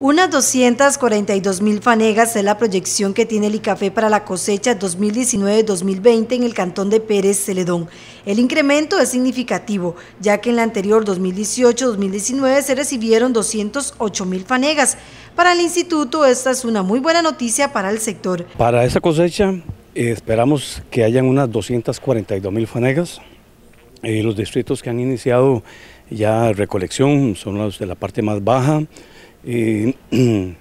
Unas 242 mil fanegas es la proyección que tiene el ICAFE para la cosecha 2019-2020 en el cantón de Pérez Celedón. El incremento es significativo, ya que en la anterior 2018-2019 se recibieron 208 mil fanegas. Para el instituto esta es una muy buena noticia para el sector. Para esa cosecha eh, esperamos que hayan unas 242 mil fanegas. Eh, los distritos que han iniciado ya recolección son los de la parte más baja. Eh,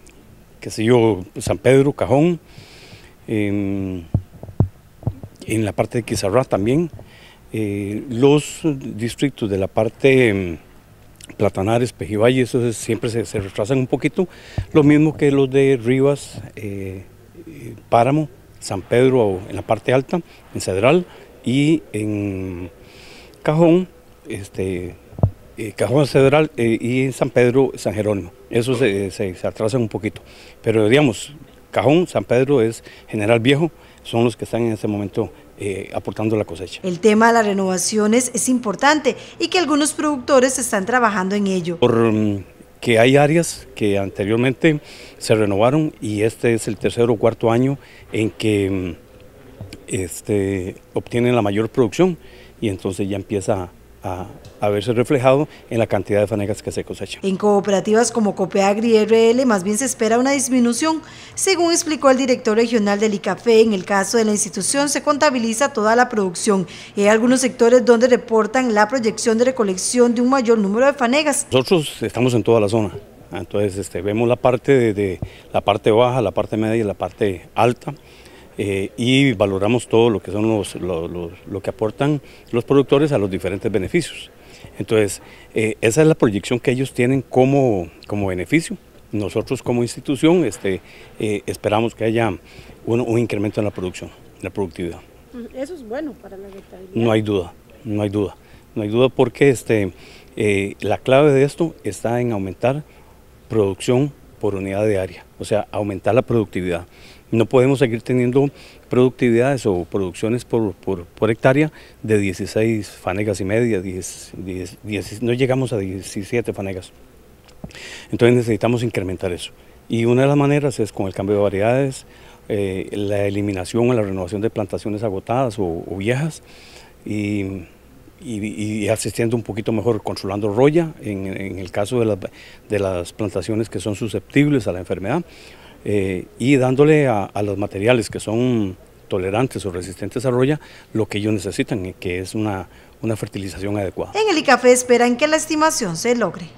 qué sé yo, San Pedro, Cajón, en la parte de Quizarra también, eh, los distritos de la parte... Em, Platanares, y eso siempre se, se, retrasan un poquito, lo mismo que los de Rivas, eh, Páramo, San Pedro en la parte alta, en Cedral y en Cajón, este, eh, Cajón Cedral eh, y San Pedro, San Jerónimo. Eso se, atrasa un poquito. Pero digamos, Cajón, San Pedro es General Viejo, son los que están en ese momento eh, aportando la cosecha. El tema de las renovaciones es importante y que algunos productores están trabajando en ello. Porque mm, hay áreas que anteriormente se renovaron y este es el tercer o cuarto año en que mm, este, obtienen la mayor producción y entonces ya empieza a a, reflejado en la cantidad de fanegas que se cosechan. En cooperativas como Copeagri RL más bien se espera una disminución, según explicó el director regional del ICAFE, en el caso de la institución se contabiliza toda la producción hay algunos sectores donde reportan la proyección de recolección de un mayor número de fanegas. Nosotros estamos en toda la zona, ah, entonces este, vemos la parte de, la parte baja, la parte media y la parte alta. Eh, y valoramos todo lo que son los, lo que aportan los productores a los diferentes beneficios. Entonces, eh, esa es la proyección que ellos tienen como, beneficio. Nosotros como institución este, eh, esperamos que haya un, incremento en la producción, en la productividad. Mm, eso es bueno para la rentabilidad. No hay duda, no hay duda. No hay duda porque este, la clave de esto está en aumentar producción por unidad de área, o sea, aumentar la productividad. No podemos seguir teniendo productividades o producciones por, hectárea de 16 fanegas y media, 10, no llegamos a 17 fanegas. Entonces necesitamos incrementar eso. Y una de las maneras es con el cambio de variedades, eh, la eliminación o la renovación de plantaciones agotadas o, o viejas. Y y, asistiendo un poquito mejor, controlando roya en, el caso de, de las plantaciones que son susceptibles a la enfermedad eh, y dándole a, los materiales que son tolerantes o resistentes a roya lo que ellos necesitan, eh, que es una, una fertilización adecuada. En el ICAFE esperan que la estimación se logre.